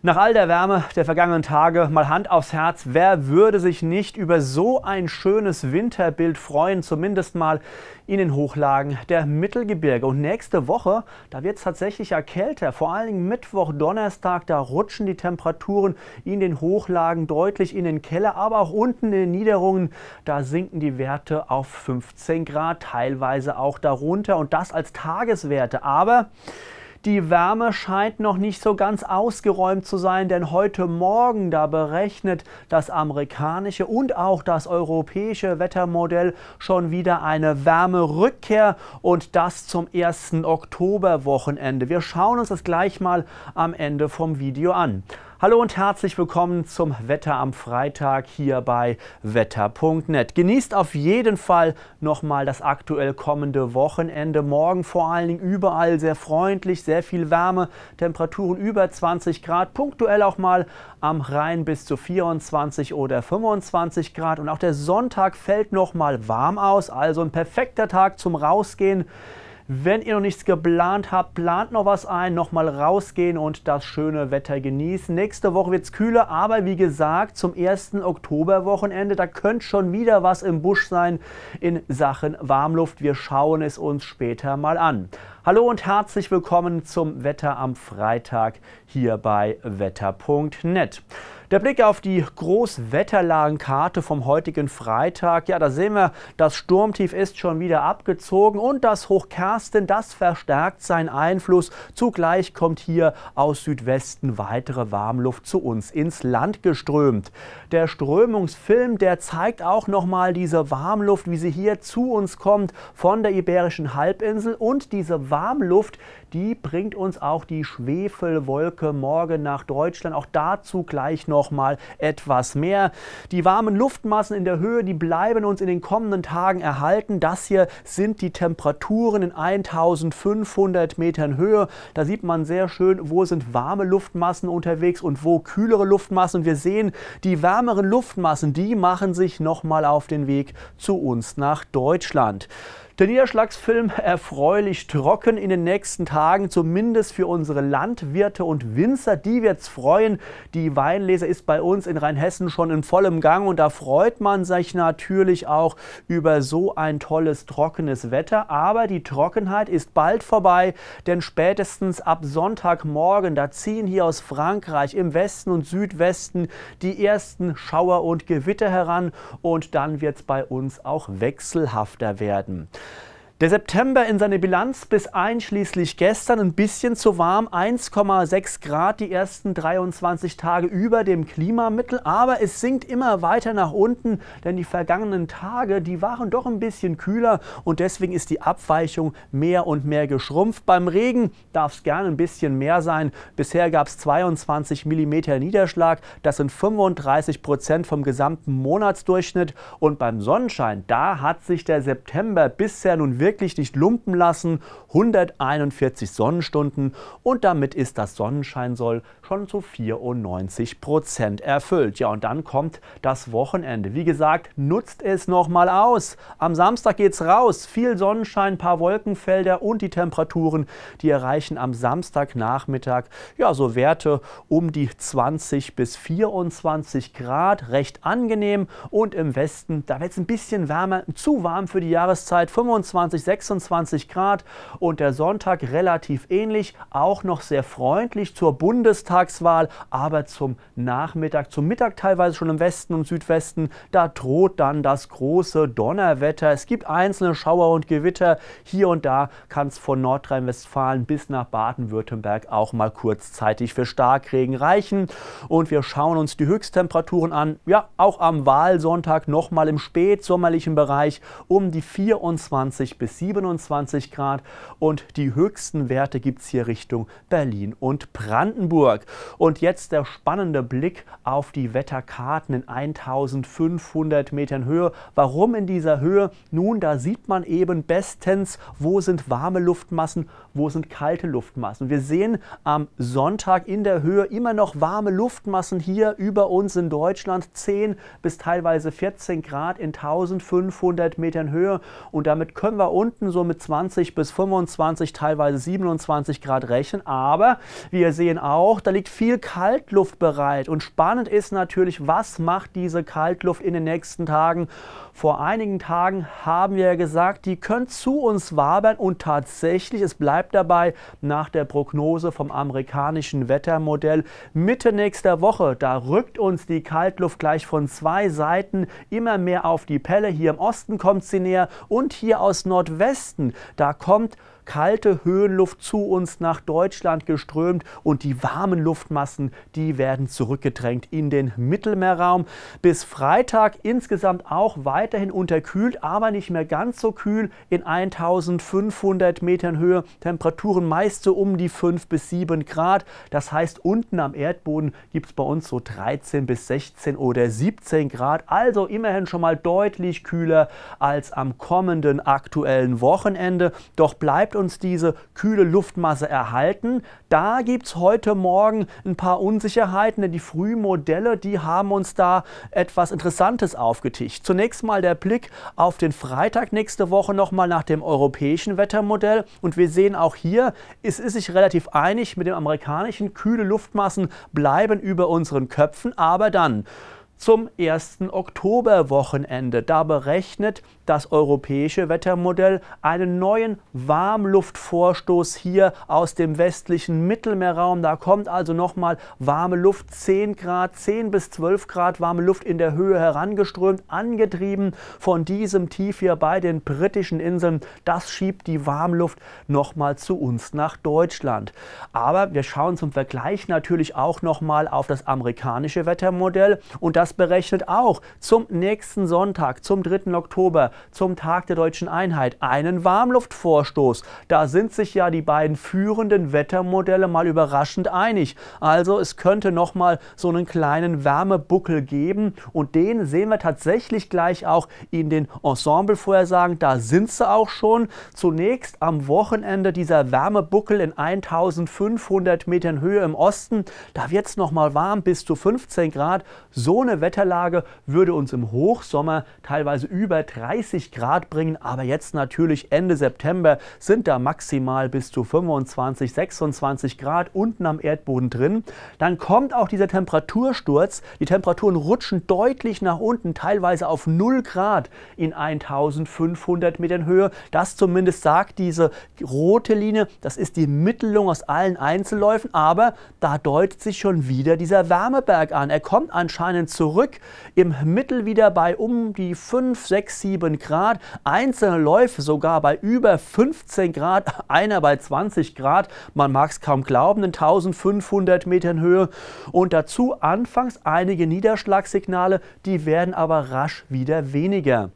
Nach all der Wärme der vergangenen Tage mal Hand aufs Herz, wer würde sich nicht über so ein schönes Winterbild freuen, zumindest mal in den Hochlagen der Mittelgebirge. Und nächste Woche, da wird es tatsächlich ja kälter, vor allen Dingen Mittwoch, Donnerstag, da rutschen die Temperaturen in den Hochlagen deutlich in den Keller, aber auch unten in den Niederungen, da sinken die Werte auf 15 Grad, teilweise auch darunter und das als Tageswerte. Aber die Wärme scheint noch nicht so ganz ausgeräumt zu sein, denn heute Morgen da berechnet das amerikanische und auch das europäische Wettermodell schon wieder eine Wärmerückkehr und das zum ersten Oktoberwochenende. Wir schauen uns das gleich mal am Ende vom Video an. Hallo und herzlich willkommen zum Wetter am Freitag hier bei wetter.net. Genießt auf jeden Fall nochmal das aktuell kommende Wochenende. Morgen vor allen Dingen überall sehr freundlich, sehr viel Wärme, Temperaturen über 20 Grad, punktuell auch mal am Rhein bis zu 24 oder 25 Grad. Und auch der Sonntag fällt nochmal warm aus, also ein perfekter Tag zum Rausgehen. Wenn ihr noch nichts geplant habt, plant noch was ein, nochmal rausgehen und das schöne Wetter genießen. Nächste Woche wird es kühler, aber wie gesagt, zum 1. Oktoberwochenende, da könnte schon wieder was im Busch sein in Sachen Warmluft. Wir schauen es uns später mal an. Hallo und herzlich willkommen zum Wetter am Freitag hier bei wetter.net. Der Blick auf die Großwetterlagenkarte vom heutigen Freitag, ja, da sehen wir, das Sturmtief ist schon wieder abgezogen und das Hochkersten, das verstärkt seinen Einfluss. Zugleich kommt hier aus Südwesten weitere Warmluft zu uns ins Land geströmt. Der Strömungsfilm, der zeigt auch nochmal diese Warmluft, wie sie hier zu uns kommt von der Iberischen Halbinsel und diese Warmluft Warmluft, die bringt uns auch die Schwefelwolke morgen nach Deutschland. Auch dazu gleich nochmal etwas mehr. Die warmen Luftmassen in der Höhe, die bleiben uns in den kommenden Tagen erhalten. Das hier sind die Temperaturen in 1500 Metern Höhe. Da sieht man sehr schön, wo sind warme Luftmassen unterwegs und wo kühlere Luftmassen. Und wir sehen, die wärmeren Luftmassen, die machen sich nochmal auf den Weg zu uns nach Deutschland. Der Niederschlagsfilm erfreulich trocken in den nächsten Tagen. Tagen, zumindest für unsere Landwirte und Winzer. Die es freuen. Die Weinlese ist bei uns in Rheinhessen schon in vollem Gang und da freut man sich natürlich auch über so ein tolles trockenes Wetter. Aber die Trockenheit ist bald vorbei, denn spätestens ab Sonntagmorgen, da ziehen hier aus Frankreich im Westen und Südwesten die ersten Schauer und Gewitter heran und dann wird es bei uns auch wechselhafter werden. Der September in seine Bilanz bis einschließlich gestern ein bisschen zu warm, 1,6 Grad die ersten 23 Tage über dem Klimamittel, aber es sinkt immer weiter nach unten, denn die vergangenen Tage, die waren doch ein bisschen kühler und deswegen ist die Abweichung mehr und mehr geschrumpft. Beim Regen darf es gerne ein bisschen mehr sein. Bisher gab es 22 mm Niederschlag, das sind 35 Prozent vom gesamten Monatsdurchschnitt und beim Sonnenschein, da hat sich der September bisher nun wirklich wirklich nicht lumpen lassen. 141 Sonnenstunden und damit ist das Sonnenschein soll schon zu 94 Prozent erfüllt. Ja, und dann kommt das Wochenende. Wie gesagt, nutzt es nochmal aus. Am Samstag geht's raus. Viel Sonnenschein, ein paar Wolkenfelder und die Temperaturen, die erreichen am Samstagnachmittag ja so Werte um die 20 bis 24 Grad. Recht angenehm. Und im Westen, da wird es ein bisschen wärmer, zu warm für die Jahreszeit. 25, 26 Grad. Und der Sonntag relativ ähnlich, auch noch sehr freundlich zur Bundestag. Landtagswahl, aber zum Nachmittag, zum Mittag teilweise schon im Westen und Südwesten, da droht dann das große Donnerwetter. Es gibt einzelne Schauer und Gewitter. Hier und da kann es von Nordrhein-Westfalen bis nach Baden-Württemberg auch mal kurzzeitig für Starkregen reichen. Und wir schauen uns die Höchsttemperaturen an. Ja, auch am Wahlsonntag nochmal im spätsommerlichen Bereich um die 24 bis 27 Grad. Und die höchsten Werte gibt es hier Richtung Berlin und Brandenburg. Und jetzt der spannende Blick auf die Wetterkarten in 1500 Metern Höhe. Warum in dieser Höhe? Nun, da sieht man eben bestens, wo sind warme Luftmassen, wo sind kalte Luftmassen. Wir sehen am Sonntag in der Höhe immer noch warme Luftmassen hier über uns in Deutschland. 10 bis teilweise 14 Grad in 1500 Metern Höhe. Und damit können wir unten so mit 20 bis 25, teilweise 27 Grad rechnen. Aber wir sehen auch, da liegt liegt viel Kaltluft bereit. Und spannend ist natürlich, was macht diese Kaltluft in den nächsten Tagen? Vor einigen Tagen haben wir ja gesagt, die könnte zu uns wabern und tatsächlich, es bleibt dabei, nach der Prognose vom amerikanischen Wettermodell Mitte nächster Woche, da rückt uns die Kaltluft gleich von zwei Seiten immer mehr auf die Pelle. Hier im Osten kommt sie näher und hier aus Nordwesten, da kommt kalte Höhenluft zu uns nach Deutschland geströmt und die warmen Luftmassen, die werden zurückgedrängt in den Mittelmeerraum. Bis Freitag insgesamt auch weiterhin unterkühlt, aber nicht mehr ganz so kühl in 1500 Metern Höhe. Temperaturen meist so um die 5 bis 7 Grad. Das heißt, unten am Erdboden gibt es bei uns so 13 bis 16 oder 17 Grad. Also immerhin schon mal deutlich kühler als am kommenden aktuellen Wochenende. Doch bleibt uns diese kühle Luftmasse erhalten. Da gibt es heute Morgen ein paar Unsicherheiten, denn die Frühmodelle, die haben uns da etwas Interessantes aufgetischt. Zunächst mal der Blick auf den Freitag nächste Woche nochmal nach dem europäischen Wettermodell. Und wir sehen auch hier, es ist sich relativ einig mit dem amerikanischen, kühle Luftmassen bleiben über unseren Köpfen, aber dann zum ersten Oktoberwochenende. Da berechnet das europäische Wettermodell einen neuen Warmluftvorstoß hier aus dem westlichen Mittelmeerraum. Da kommt also nochmal warme Luft, 10 Grad, 10 bis 12 Grad warme Luft in der Höhe herangeströmt, angetrieben von diesem Tief hier bei den britischen Inseln. Das schiebt die Warmluft nochmal zu uns nach Deutschland. Aber wir schauen zum Vergleich natürlich auch nochmal auf das amerikanische Wettermodell und das das berechnet auch zum nächsten Sonntag, zum 3. Oktober, zum Tag der deutschen Einheit, einen Warmluftvorstoß. Da sind sich ja die beiden führenden Wettermodelle mal überraschend einig. Also es könnte nochmal so einen kleinen Wärmebuckel geben und den sehen wir tatsächlich gleich auch in den Ensemblevorhersagen. Da sind sie auch schon. Zunächst am Wochenende dieser Wärmebuckel in 1500 Metern Höhe im Osten. Da wird es nochmal warm bis zu 15 Grad. So eine Wetterlage würde uns im Hochsommer teilweise über 30 Grad bringen, aber jetzt natürlich Ende September sind da maximal bis zu 25, 26 Grad unten am Erdboden drin. Dann kommt auch dieser Temperatursturz. Die Temperaturen rutschen deutlich nach unten, teilweise auf 0 Grad in 1500 Metern Höhe. Das zumindest sagt diese rote Linie. Das ist die Mittelung aus allen Einzelläufen, aber da deutet sich schon wieder dieser Wärmeberg an. Er kommt anscheinend zurück zurück, im Mittel wieder bei um die 5, 6, 7 Grad, einzelne Läufe sogar bei über 15 Grad, einer bei 20 Grad, man mag es kaum glauben, in 1500 Metern Höhe und dazu anfangs einige Niederschlagssignale, die werden aber rasch wieder weniger.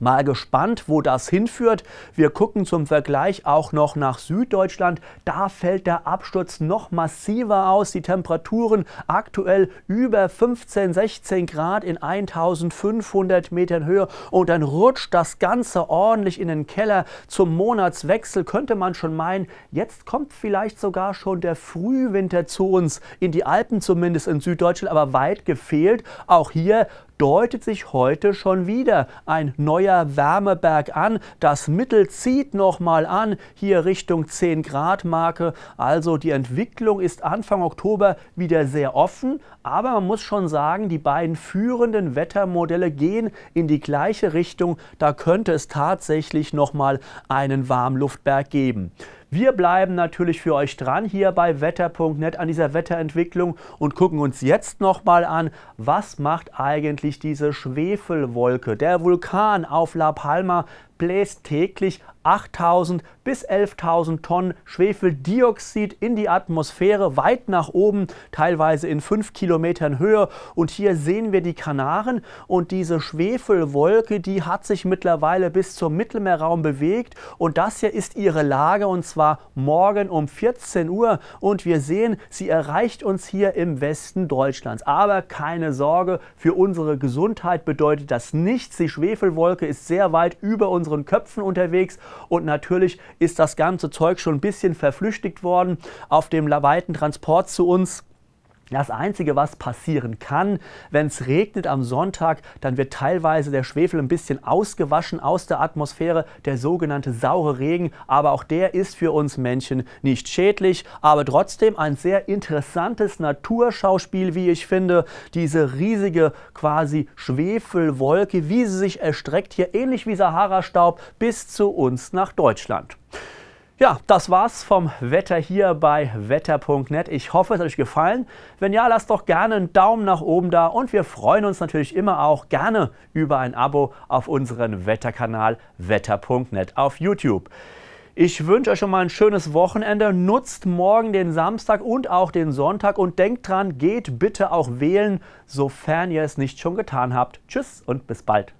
Mal gespannt, wo das hinführt. Wir gucken zum Vergleich auch noch nach Süddeutschland. Da fällt der Absturz noch massiver aus. Die Temperaturen aktuell über 15, 16 Grad in 1500 Metern Höhe und dann rutscht das Ganze ordentlich in den Keller. Zum Monatswechsel könnte man schon meinen, jetzt kommt vielleicht sogar schon der Frühwinter zu uns, in die Alpen zumindest in Süddeutschland, aber weit gefehlt. Auch hier deutet sich heute schon wieder ein neuer Wärmeberg an. Das Mittel zieht nochmal an, hier Richtung 10 Grad Marke. Also die Entwicklung ist Anfang Oktober wieder sehr offen, aber man muss schon sagen, die beiden führenden Wettermodelle gehen in die gleiche Richtung. Da könnte es tatsächlich nochmal einen Warmluftberg geben. Wir bleiben natürlich für euch dran hier bei wetter.net an dieser Wetterentwicklung und gucken uns jetzt nochmal an, was macht eigentlich diese Schwefelwolke. Der Vulkan auf La Palma bläst täglich 8000 bis 11000 Tonnen Schwefeldioxid in die Atmosphäre weit nach oben, teilweise in 5 Kilometern Höhe. Und hier sehen wir die Kanaren und diese Schwefelwolke, die hat sich mittlerweile bis zum Mittelmeerraum bewegt. Und das hier ist ihre Lage und zwar morgen um 14 Uhr. Und wir sehen, sie erreicht uns hier im Westen Deutschlands. Aber keine Sorge, für unsere Gesundheit bedeutet das nichts. Die Schwefelwolke ist sehr weit über unserer unseren Köpfen unterwegs und natürlich ist das ganze Zeug schon ein bisschen verflüchtigt worden auf dem weiten Transport zu uns. Das Einzige, was passieren kann, wenn es regnet am Sonntag, dann wird teilweise der Schwefel ein bisschen ausgewaschen aus der Atmosphäre, der sogenannte saure Regen. Aber auch der ist für uns Menschen nicht schädlich, aber trotzdem ein sehr interessantes Naturschauspiel, wie ich finde. Diese riesige quasi Schwefelwolke, wie sie sich erstreckt, hier ähnlich wie Sahara-Staub bis zu uns nach Deutschland. Ja, das war's vom Wetter hier bei wetter.net. Ich hoffe, es hat euch gefallen. Wenn ja, lasst doch gerne einen Daumen nach oben da und wir freuen uns natürlich immer auch gerne über ein Abo auf unseren Wetterkanal wetter.net auf YouTube. Ich wünsche euch schon mal ein schönes Wochenende. Nutzt morgen den Samstag und auch den Sonntag und denkt dran, geht bitte auch wählen, sofern ihr es nicht schon getan habt. Tschüss und bis bald.